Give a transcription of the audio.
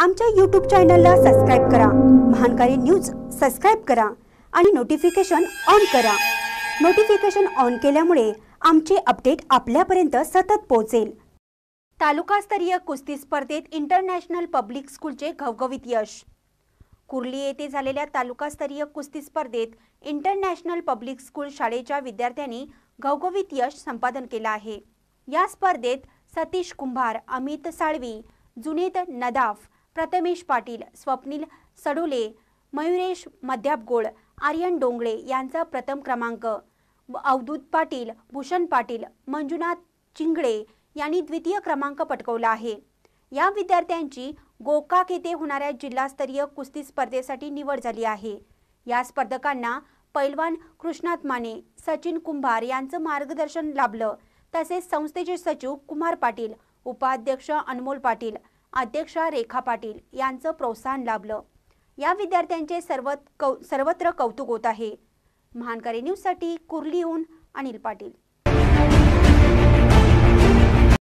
आमच्या यूट्यूब चॅनलला सबस्क्राईब करा महानकारी न्यूज सबस्क्राईब करा आणि नोटिफिकेशन ऑन करा नोटिफिकेशन ऑन केल्यामुळे आमचे अपडेट आपल्यापर्यंत सतत पोहोचेल तालुकास्तरीय कुस्ती स्पर्धेत इंटरनॅशनल पब्लिक स्कूलचे घवघवीत यश कुर्ली येथे झालेल्या तालुकास्तरीय कुस्ती स्पर्धेत इंटरनॅशनल पब्लिक स्कूल शाळेच्या विद्यार्थ्यांनी घवघवीत यश संपादन केलं आहे या स्पर्धेत सतीश कुंभार अमित साळवी जुनेद नदाफ प्रथमेश पाटील स्वप्नील सडोले मयुरेश मध्यापगोळ आर्यन डोंगळे यांचा प्रथम क्रमांक अवधूत पाटील भूषण पाटील मंजुनाथ चिंगळे यांनी द्वितीय क्रमांक पटकवला आहे या विद्यार्थ्यांची गोकाक येथे होणाऱ्या जिल्हास्तरीय कुस्ती स्पर्धेसाठी निवड झाली आहे या स्पर्धकांना पैलवान कृष्णात माने सचिन कुंभार यांचं मार्गदर्शन लाभलं तसेच संस्थेचे सचिव कुमार पाटील उपाध्यक्ष अनमोल पाटील अध्यक्षा रेखा पाटील यांचं प्रोत्साहन लाभलं या विद्यार्थ्यांचे सर्वत कौ सर्वत्र कौतुक होत आहे महानकारी न्यूजसाठी कुर्लीहून अनिल पाटील